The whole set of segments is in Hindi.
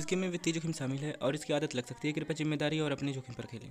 इस गेम में वित्तीय जोखिम शामिल है और इसकी आदत लग सकती है कृपया जिम्मेदारी और अपने जोखिम पर खेलें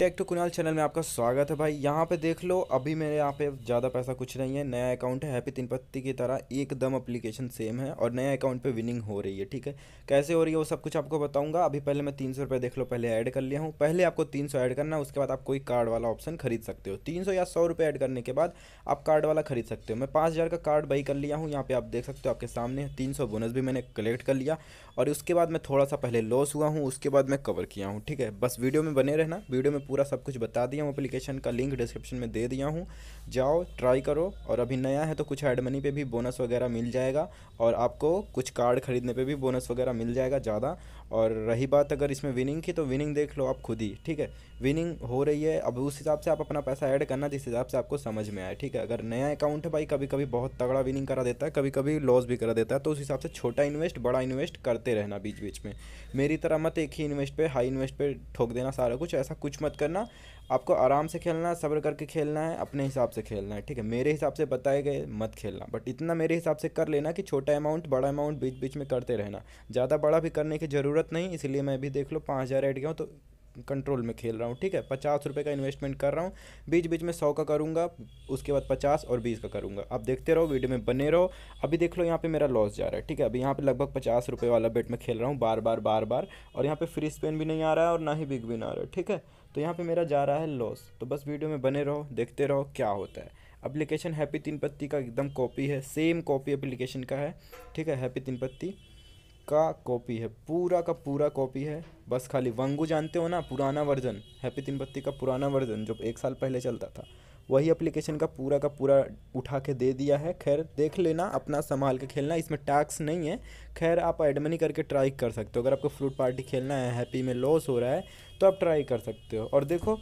टेक टू कुनाल चैनल में आपका स्वागत है भाई यहाँ पे देख लो अभी मेरे यहाँ पे ज़्यादा पैसा कुछ नहीं है नया अकाउंट है हैप्पी तीनपत्ती की तरह एकदम अप्लीकेशन सेम है और नया अकाउंट पे विनिंग हो रही है ठीक है कैसे हो रही है वो सब कुछ आपको बताऊंगा अभी पहले मैं तीन सौ देख लो पहले ऐड कर लिया हूँ पहले आपको तीन सौ ऐड करना है उसके बाद आप कोई कार्ड वाला ऑप्शन खरीद सकते हो तीन सौ या सौ रुपये ऐड करने के बाद आप कार्ड वाला खरीद सकते हो मैं पाँच हज़ार का कार्ड बाई कर लिया हूँ यहाँ पर आप देख सकते हो आपके सामने तीन सौ बोनस भी मैंने कलेक्ट कर लिया और उसके बाद मैं थोड़ा सा पहले लॉस हुआ हूँ उसके बाद मैं कवर किया हूँ ठीक है बस वीडियो में बने रहना वीडियो में पूरा सब कुछ बता दिया हूँ अप्लीकेशन का लिंक डिस्क्रिप्शन में दे दिया हूँ जाओ ट्राई करो और अभी नया है तो कुछ एड मनी पे भी बोनस वगैरह मिल जाएगा और आपको कुछ कार्ड ख़रीदने पे भी बोनस वगैरह मिल जाएगा ज़्यादा और रही बात अगर इसमें विनिंग की तो विनिंग देख लो आप खुद ही ठीक है विनिंग हो रही है अब उस हिसाब से आप अपना पैसा ऐड करना जिस हिसाब से आपको समझ में आए ठीक है अगर नया अकाउंट है भाई कभी कभी बहुत तगड़ा विनिंग करा देता है कभी कभी लॉस भी करा देता है तो उस हिसाब से छोटा इन्वेस्ट बड़ा इन्वेस्ट करते रहना बीच बीच में मेरी तरह मत एक ही इन्वेस्ट पर हाई इन्वेस्ट पर ठोक देना सारा कुछ ऐसा कुछ मत करना आपको आराम से खेलना है सब्र करके खेलना है अपने हिसाब से खेलना है ठीक है मेरे हिसाब से बताए गए मत खेलना बट इतना मेरे हिसाब से कर लेना कि छोटा अमाउंट बड़ा अमाउंट बीच बीच में करते रहना ज़्यादा बड़ा भी करने की ज़रूरत नहीं इसलिए मैं भी देख लो पाँच हज़ार ऐड गया हूँ तो कंट्रोल में खेल रहा हूँ ठीक है पचास रुपये का इन्वेस्टमेंट कर रहा हूँ बीच बीच में सौ का करूँगा उसके बाद पचास और बीस का करूँगा आप देखते रहो वीडियो में बने रहो अभी देख लो यहाँ पे मेरा लॉस जा रहा है ठीक है अभी यहाँ पे लगभग पचास रुपये वाला बेट में खेल रहा हूँ बार बार बार बार और यहाँ पर फ्री स्पेन भी नहीं आ रहा है और ना ही बिग विन आ रहा है ठीक है तो यहाँ पे मेरा जा रहा है लॉस तो बस वीडियो में बने रहो देखते रहो क्या होता है अप्लीकेशन हैप्पी तीन पत्ती का एकदम कॉपी है सेम कॉपी अप्लीकेशन का है ठीक है हैप्पी तीन पत्ती का कॉपी है पूरा का पूरा कॉपी है बस खाली वंगू जानते हो ना पुराना वर्जन हैप्पी तीन पत्ती का पुराना वर्जन जो एक साल पहले चलता था वही एप्लीकेशन का पूरा का पूरा उठा के दे दिया है खैर देख लेना अपना संभाल के खेलना इसमें टैक्स नहीं है खैर आप एडमनी करके ट्राई कर सकते हो अगर आपको फ्रूट पार्टी खेलना है हैप्पी में लॉस हो रहा है तो आप ट्राई कर सकते हो और देखो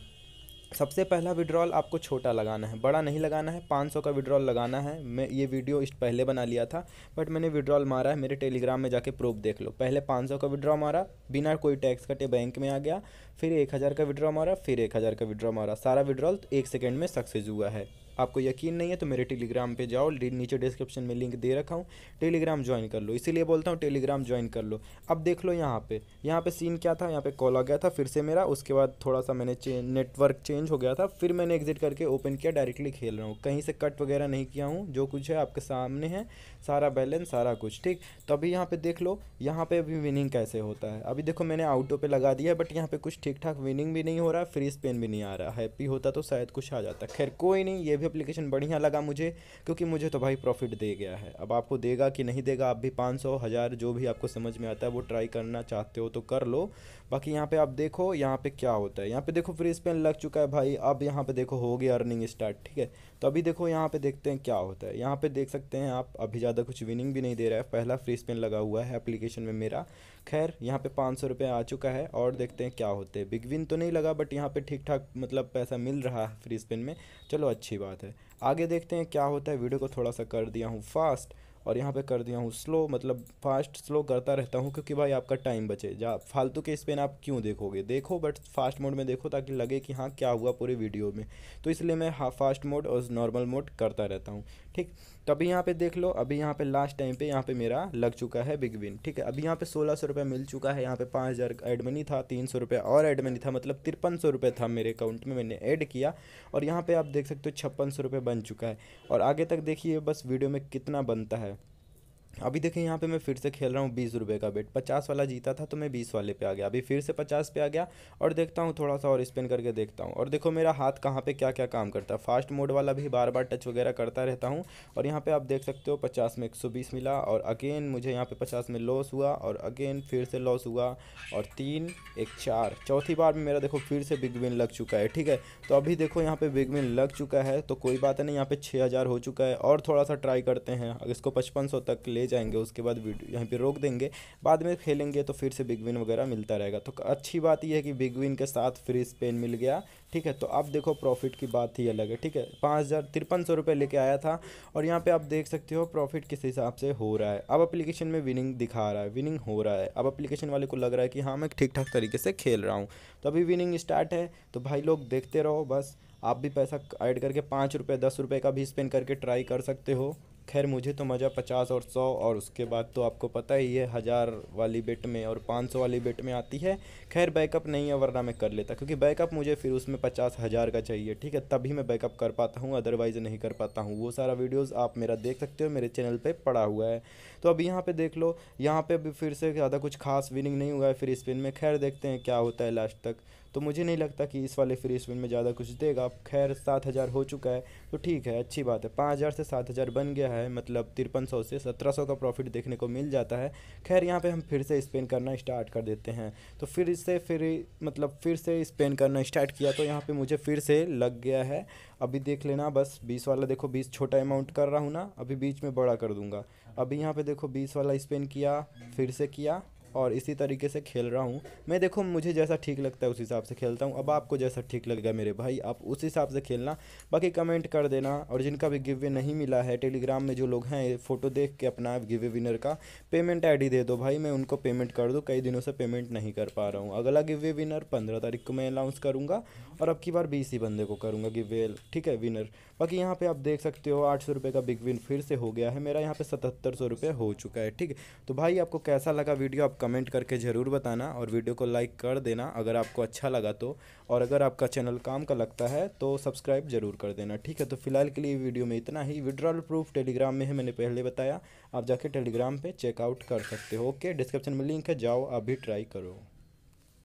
सबसे पहला विड्रॉल आपको छोटा लगाना है बड़ा नहीं लगाना है 500 का विड्रॉल लगाना है मैं ये वीडियो इस पहले बना लिया था बट मैंने विड्रॉल मारा है मेरे टेलीग्राम में जाके प्रूफ देख लो पहले 500 का विड्रॉ मारा बिना कोई टैक्स कटे बैंक में आ गया फिर 1000 का विड्रॉ मारा फिर 1000 का विड्रॉ मारा सारा विड्रॉल एक सेकेंड में सक्सेस हुआ है आपको यकीन नहीं है तो मेरे टेलीग्राम पे जाओ नीचे डिस्क्रिप्शन में लिंक दे रखा हूँ टेलीग्राम ज्वाइन कर लो इसीलिए बोलता हूँ टेलीग्राम ज्वाइन कर लो अब देख लो यहाँ पे यहाँ पे सीन क्या था यहाँ पे कॉल आ गया था फिर से मेरा उसके बाद थोड़ा सा मैंने नेटवर्क चेंज हो गया था फिर मैंने एग्जिट करके ओपन किया डायरेक्टली खेल रहा हूँ कहीं से कट वगैरह नहीं किया हूँ जो कुछ है आपके सामने है सारा बैलेंस सारा कुछ ठीक तो अभी यहाँ पर देख लो यहाँ पे अभी विनिंग कैसे होता है अभी देखो मैंने आउटो पर लगा दिया बट यहाँ पे कुछ ठीक ठाक विनिंग भी नहीं हो रहा फ्री स्पेन भी नहीं आ रहा हैप्पी होता तो शायद कुछ आ जाता खैर कोई नहीं ये भी एप्लीकेशन बढ़िया लगा मुझे क्योंकि मुझे तो भाई प्रॉफिट दे गया है अब आपको देगा कि नहीं देगा आप भी पाँच सौ हज़ार जो भी आपको समझ में आता है वो ट्राई करना चाहते हो तो कर लो बाकी यहाँ पे आप देखो यहाँ पे क्या होता है यहाँ पे देखो फ्री स्पेन लग चुका है भाई अब यहाँ पे देखो हो गया अर्निंग स्टार्ट ठीक है तो अभी देखो यहाँ पे देखते हैं क्या होता है यहाँ पे देख सकते हैं आप अभी ज़्यादा कुछ विनिंग भी नहीं दे रहा है पहला फ्री स्पेन लगा हुआ है एप्लीकेशन में मेरा खैर यहाँ पे पाँच सौ आ चुका है और देखते हैं क्या होते हैं बिग विन तो नहीं लगा बट यहाँ पे ठीक ठाक मतलब पैसा मिल रहा है फ्री स्पिन में चलो अच्छी बात है आगे देखते हैं क्या होता है वीडियो को थोड़ा सा कर दिया हूँ फास्ट और यहाँ पे कर दिया हूँ स्लो मतलब फास्ट स्लो करता रहता हूँ क्योंकि भाई आपका टाइम बचे जा फालतू के स्पिन आप क्यों देखोगे देखो बट फास्ट मोड में देखो ताकि लगे कि हाँ क्या हुआ पूरे वीडियो में तो इसलिए मैं हाँ फास्ट मोड और नॉर्मल मोड करता रहता हूँ ठीक तो अभी यहाँ पे देख लो अभी यहाँ पे लास्ट टाइम पे यहाँ पे मेरा लग चुका है बिग विन ठीक है अभी यहाँ पे सोलह सौ रुपये मिल चुका है यहाँ पे पाँच हज़ार एड मनी था तीन सौ रुपये और एड मनी था मतलब तिरपन सौ रुपये था मेरे अकाउंट में मैंने ऐड किया और यहाँ पे आप देख सकते हो छप्पन सौ रुपये बन चुका है और आगे तक देखिए बस वीडियो में कितना बनता है अभी देखें यहाँ पे मैं फिर से खेल रहा हूँ बीस रुपये का बेट पचास वाला जीता था तो मैं बीस वाले पे आ गया अभी फिर से पचास पे आ गया और देखता हूँ थोड़ा सा और स्पिन करके देखता हूँ और देखो मेरा हाथ कहाँ पे क्या क्या काम करता है फास्ट मोड वाला भी बार बार टच वगैरह करता रहता हूँ और यहाँ पर आप देख सकते हो पचास में एक मिला और अगेन मुझे यहाँ पर पचास में लॉस हुआ और अगेन फिर से लॉस हुआ और तीन एक चार चौथी बार में मेरा देखो फिर से बिग विन लग चुका है ठीक है तो अभी देखो यहाँ पर बिग विन लग चुका है तो कोई बात नहीं यहाँ पर छः हो चुका है और थोड़ा सा ट्राई करते हैं इसको पचपन तक ले जाएंगे उसके बाद वीडियो यहीं पर रोक देंगे बाद में खेलेंगे तो फिर से बिग विन वगैरह मिलता रहेगा तो अच्छी बात यह है कि बिग विन के साथ फ्री स्पेन मिल गया ठीक है तो अब देखो प्रॉफिट की बात ही अलग है ठीक है पाँच हज़ार तिरपन सौ रुपये लेके आया था और यहाँ पे आप देख सकते हो प्रॉफिट किस हिसाब से हो रहा है अब अप्लीकेशन में विनिंग दिखा रहा है विनिंग हो रहा है अब अप्लीकेशन वाले को लग रहा है कि हाँ मैं ठीक ठाक तरीके से खेल रहा हूँ तो अभी विनिंग स्टार्ट है तो भाई लोग देखते रहो बस आप भी पैसा ऐड करके पाँच रुपये दस रुपये का भी स्पेंड करके ट्राई कर सकते हो खैर मुझे तो मज़ा पचास और सौ और उसके बाद तो आपको पता ही है हज़ार वाली बेट में और पाँच सौ वाली बेट में आती है खैर बैकअप नहीं है वरना मैं कर लेता क्योंकि बैकअप मुझे फिर उसमें पचास हज़ार का चाहिए ठीक है तभी मैं बैकअप कर पाता हूँ अदरवाइज़ नहीं कर पाता हूँ वो सारा वीडियोज़ आप मेरा देख सकते हो मेरे चैनल पर पड़ा हुआ है तो अब यहाँ पर देख लो यहाँ पर अभी फिर से ज़्यादा कुछ खास विनिंग नहीं हुआ है फिर स्पिन में खैर देखते हैं क्या होता है लास्ट तक तो मुझे नहीं लगता कि इस वाले फ्री स्पिन में ज़्यादा कुछ देगा खैर सात हज़ार हो चुका है तो ठीक है अच्छी बात है पाँच हज़ार से सात हज़ार बन गया है मतलब तिरपन सौ से सत्रह सौ का प्रॉफिट देखने को मिल जाता है खैर यहाँ पर हम फिर से स्पेन करना स्टार्ट कर देते हैं तो फिर से फिर मतलब फिर से स्पेन करना स्टार्ट किया तो यहाँ पर मुझे फिर से लग गया है अभी देख लेना बस बीस वाला देखो बीस छोटा अमाउंट कर रहा हूँ ना अभी बीच में बड़ा कर दूंगा अभी यहाँ पे देखो बीस वाला स्पेन किया फिर से किया और इसी तरीके से खेल रहा हूँ मैं देखो मुझे जैसा ठीक लगता है उस हिसाब से खेलता हूँ अब आपको जैसा ठीक लगेगा मेरे भाई आप उस हिसाब से खेलना बाकी कमेंट कर देना और जिनका भी गिवे नहीं मिला है टेलीग्राम में जो लोग हैं फ़ोटो देख के अपना गिवे विनर का पेमेंट आई दे दो भाई मैं उनको पेमेंट कर दूँ कई दिनों से पेमेंट नहीं कर पा रहा हूँ अगला गिवे विनर पंद्रह तारीख को मैं अनाउंस करूँगा और अब की बार बीस ही बंदे को करूँगा गिवे ठीक है विनर बाकी यहाँ पर आप देख सकते हो आठ सौ रुपये का बिग विन फिर से हो गया है मेरा यहाँ पे सतहत्तर सौ रुपये हो चुका है ठीक तो भाई आपको कैसा लगा वीडियो आप कमेंट करके ज़रूर बताना और वीडियो को लाइक कर देना अगर आपको अच्छा लगा तो और अगर आपका चैनल काम का लगता है तो सब्सक्राइब ज़रूर कर देना ठीक है तो फिलहाल के लिए वीडियो में इतना ही विड्रॉल प्रूफ टेलीग्राम में है मैंने पहले बताया आप जाके टेलीग्राम पर चेकआउट कर सकते हो ओके डिस्क्रिप्शन में लिंक है जाओ आप भी ट्राई करो